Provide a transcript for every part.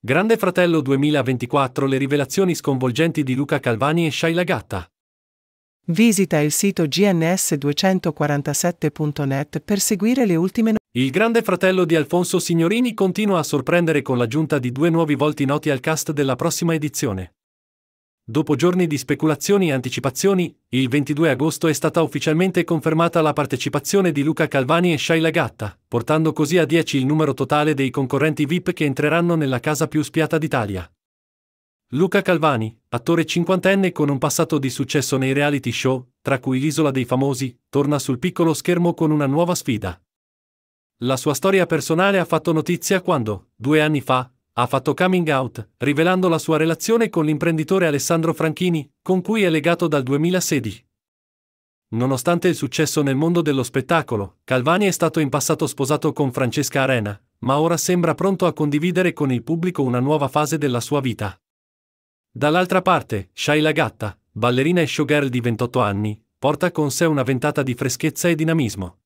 Grande Fratello 2024 Le rivelazioni sconvolgenti di Luca Calvani e Shaila Gatta. Visita il sito gns247.net per seguire le ultime notizie. Il Grande Fratello di Alfonso Signorini continua a sorprendere con l'aggiunta di due nuovi volti noti al cast della prossima edizione. Dopo giorni di speculazioni e anticipazioni, il 22 agosto è stata ufficialmente confermata la partecipazione di Luca Calvani e Shaila Gatta, portando così a 10 il numero totale dei concorrenti VIP che entreranno nella casa più spiata d'Italia. Luca Calvani, attore cinquantenne con un passato di successo nei reality show, tra cui l'Isola dei Famosi, torna sul piccolo schermo con una nuova sfida. La sua storia personale ha fatto notizia quando, due anni fa, ha fatto coming out, rivelando la sua relazione con l'imprenditore Alessandro Franchini, con cui è legato dal 2016. Nonostante il successo nel mondo dello spettacolo, Calvani è stato in passato sposato con Francesca Arena, ma ora sembra pronto a condividere con il pubblico una nuova fase della sua vita. Dall'altra parte, Shaila Gatta, ballerina e showgirl di 28 anni, porta con sé una ventata di freschezza e dinamismo.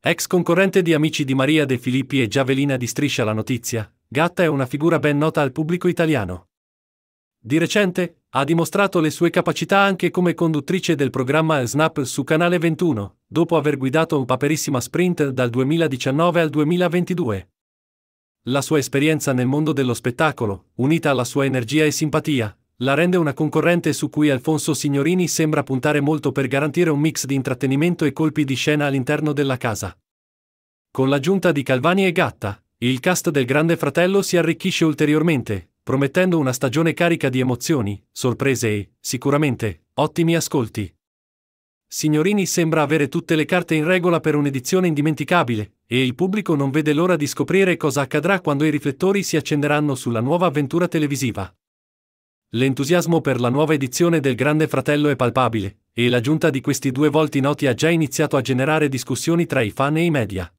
Ex concorrente di Amici di Maria De Filippi e Giavelina di Striscia la Notizia, Gatta è una figura ben nota al pubblico italiano. Di recente, ha dimostrato le sue capacità anche come conduttrice del programma Snap su Canale 21, dopo aver guidato un paperissima sprint dal 2019 al 2022. La sua esperienza nel mondo dello spettacolo, unita alla sua energia e simpatia, la rende una concorrente su cui Alfonso Signorini sembra puntare molto per garantire un mix di intrattenimento e colpi di scena all'interno della casa. Con l'aggiunta di Calvani e Gatta, il cast del Grande Fratello si arricchisce ulteriormente, promettendo una stagione carica di emozioni, sorprese e, sicuramente, ottimi ascolti. Signorini sembra avere tutte le carte in regola per un'edizione indimenticabile, e il pubblico non vede l'ora di scoprire cosa accadrà quando i riflettori si accenderanno sulla nuova avventura televisiva. L'entusiasmo per la nuova edizione del Grande Fratello è palpabile, e l'aggiunta di questi due volti noti ha già iniziato a generare discussioni tra i fan e i media.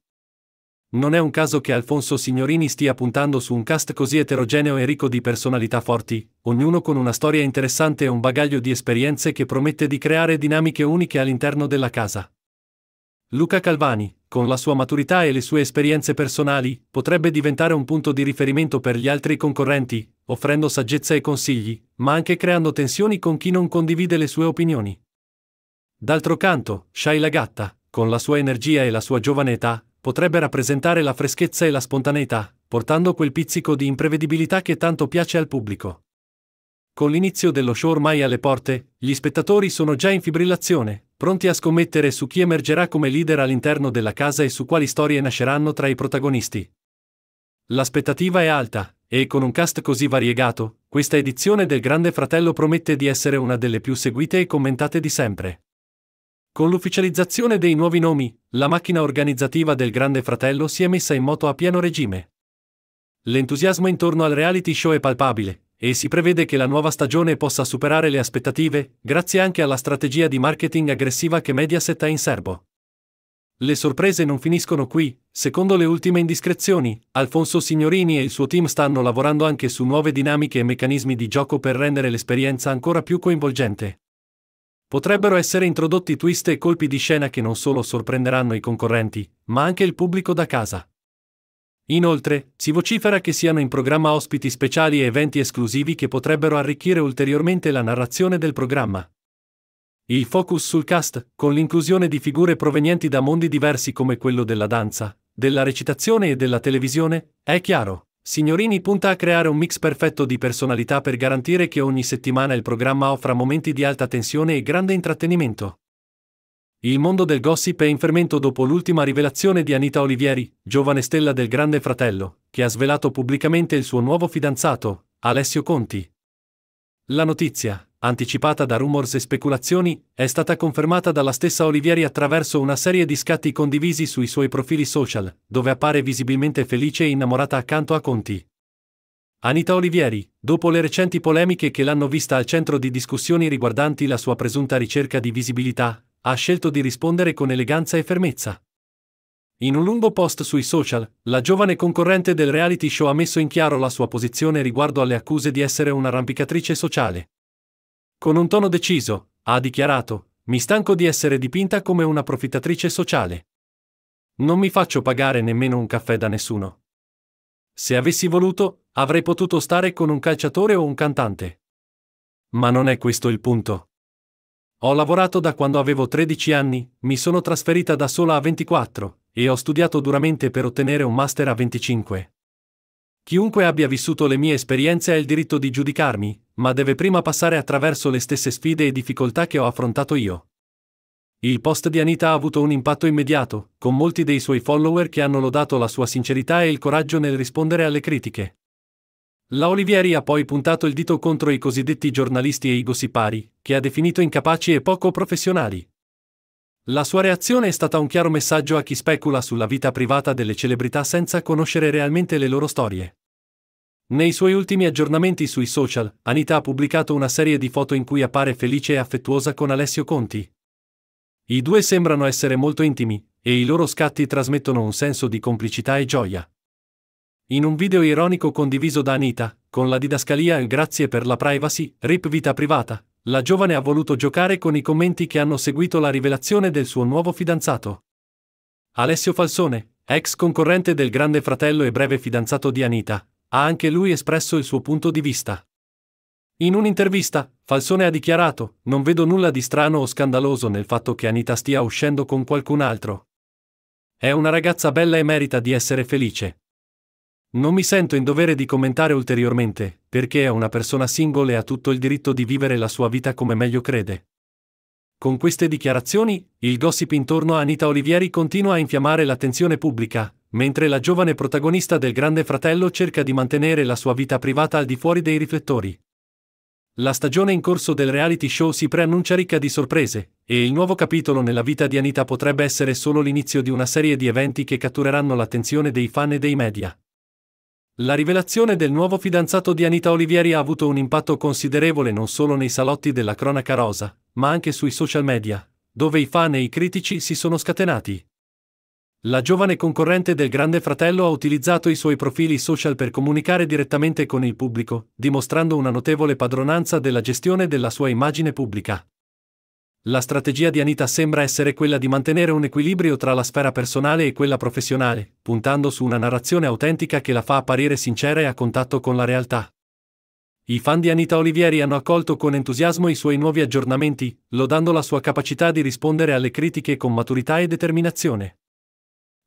Non è un caso che Alfonso Signorini stia puntando su un cast così eterogeneo e ricco di personalità forti, ognuno con una storia interessante e un bagaglio di esperienze che promette di creare dinamiche uniche all'interno della casa. Luca Calvani, con la sua maturità e le sue esperienze personali, potrebbe diventare un punto di riferimento per gli altri concorrenti, offrendo saggezza e consigli, ma anche creando tensioni con chi non condivide le sue opinioni. D'altro canto, Shaila Gatta, con la sua energia e la sua giovane età, potrebbe rappresentare la freschezza e la spontaneità, portando quel pizzico di imprevedibilità che tanto piace al pubblico. Con l'inizio dello show ormai alle porte, gli spettatori sono già in fibrillazione, pronti a scommettere su chi emergerà come leader all'interno della casa e su quali storie nasceranno tra i protagonisti. L'aspettativa è alta, e con un cast così variegato, questa edizione del Grande Fratello promette di essere una delle più seguite e commentate di sempre. Con l'ufficializzazione dei nuovi nomi, la macchina organizzativa del Grande Fratello si è messa in moto a pieno regime. L'entusiasmo intorno al reality show è palpabile, e si prevede che la nuova stagione possa superare le aspettative, grazie anche alla strategia di marketing aggressiva che Mediaset ha in serbo. Le sorprese non finiscono qui, secondo le ultime indiscrezioni, Alfonso Signorini e il suo team stanno lavorando anche su nuove dinamiche e meccanismi di gioco per rendere l'esperienza ancora più coinvolgente. Potrebbero essere introdotti twist e colpi di scena che non solo sorprenderanno i concorrenti, ma anche il pubblico da casa. Inoltre, si vocifera che siano in programma ospiti speciali e eventi esclusivi che potrebbero arricchire ulteriormente la narrazione del programma. Il focus sul cast, con l'inclusione di figure provenienti da mondi diversi come quello della danza, della recitazione e della televisione, è chiaro. Signorini punta a creare un mix perfetto di personalità per garantire che ogni settimana il programma offra momenti di alta tensione e grande intrattenimento. Il mondo del gossip è in fermento dopo l'ultima rivelazione di Anita Olivieri, giovane stella del Grande Fratello, che ha svelato pubblicamente il suo nuovo fidanzato, Alessio Conti. La notizia, anticipata da rumors e speculazioni, è stata confermata dalla stessa Olivieri attraverso una serie di scatti condivisi sui suoi profili social, dove appare visibilmente felice e innamorata accanto a Conti. Anita Olivieri, dopo le recenti polemiche che l'hanno vista al centro di discussioni riguardanti la sua presunta ricerca di visibilità, ha scelto di rispondere con eleganza e fermezza. In un lungo post sui social, la giovane concorrente del reality show ha messo in chiaro la sua posizione riguardo alle accuse di essere un'arrampicatrice sociale. Con un tono deciso, ha dichiarato, mi stanco di essere dipinta come una profittatrice sociale. Non mi faccio pagare nemmeno un caffè da nessuno. Se avessi voluto, avrei potuto stare con un calciatore o un cantante. Ma non è questo il punto. Ho lavorato da quando avevo 13 anni, mi sono trasferita da sola a 24 e ho studiato duramente per ottenere un master a 25. Chiunque abbia vissuto le mie esperienze ha il diritto di giudicarmi, ma deve prima passare attraverso le stesse sfide e difficoltà che ho affrontato io. Il post di Anita ha avuto un impatto immediato, con molti dei suoi follower che hanno lodato la sua sincerità e il coraggio nel rispondere alle critiche. La Olivieri ha poi puntato il dito contro i cosiddetti giornalisti e i gossipari, che ha definito incapaci e poco professionali. La sua reazione è stata un chiaro messaggio a chi specula sulla vita privata delle celebrità senza conoscere realmente le loro storie. Nei suoi ultimi aggiornamenti sui social, Anita ha pubblicato una serie di foto in cui appare felice e affettuosa con Alessio Conti. I due sembrano essere molto intimi, e i loro scatti trasmettono un senso di complicità e gioia. In un video ironico condiviso da Anita, con la didascalia Grazie per la privacy, RIP vita privata, la giovane ha voluto giocare con i commenti che hanno seguito la rivelazione del suo nuovo fidanzato. Alessio Falsone, ex concorrente del Grande Fratello e breve fidanzato di Anita, ha anche lui espresso il suo punto di vista. In un'intervista, Falsone ha dichiarato: Non vedo nulla di strano o scandaloso nel fatto che Anita stia uscendo con qualcun altro. È una ragazza bella e merita di essere felice. Non mi sento in dovere di commentare ulteriormente, perché è una persona singola e ha tutto il diritto di vivere la sua vita come meglio crede. Con queste dichiarazioni, il gossip intorno a Anita Olivieri continua a infiammare l'attenzione pubblica, mentre la giovane protagonista del Grande Fratello cerca di mantenere la sua vita privata al di fuori dei riflettori. La stagione in corso del reality show si preannuncia ricca di sorprese, e il nuovo capitolo nella vita di Anita potrebbe essere solo l'inizio di una serie di eventi che cattureranno l'attenzione dei fan e dei media. La rivelazione del nuovo fidanzato di Anita Olivieri ha avuto un impatto considerevole non solo nei salotti della cronaca rosa, ma anche sui social media, dove i fan e i critici si sono scatenati. La giovane concorrente del Grande Fratello ha utilizzato i suoi profili social per comunicare direttamente con il pubblico, dimostrando una notevole padronanza della gestione della sua immagine pubblica. La strategia di Anita sembra essere quella di mantenere un equilibrio tra la sfera personale e quella professionale, puntando su una narrazione autentica che la fa apparire sincera e a contatto con la realtà. I fan di Anita Olivieri hanno accolto con entusiasmo i suoi nuovi aggiornamenti, lodando la sua capacità di rispondere alle critiche con maturità e determinazione.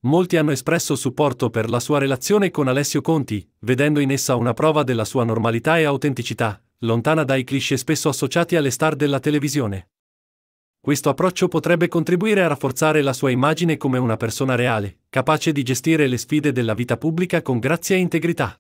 Molti hanno espresso supporto per la sua relazione con Alessio Conti, vedendo in essa una prova della sua normalità e autenticità, lontana dai cliché spesso associati alle star della televisione. Questo approccio potrebbe contribuire a rafforzare la sua immagine come una persona reale, capace di gestire le sfide della vita pubblica con grazia e integrità.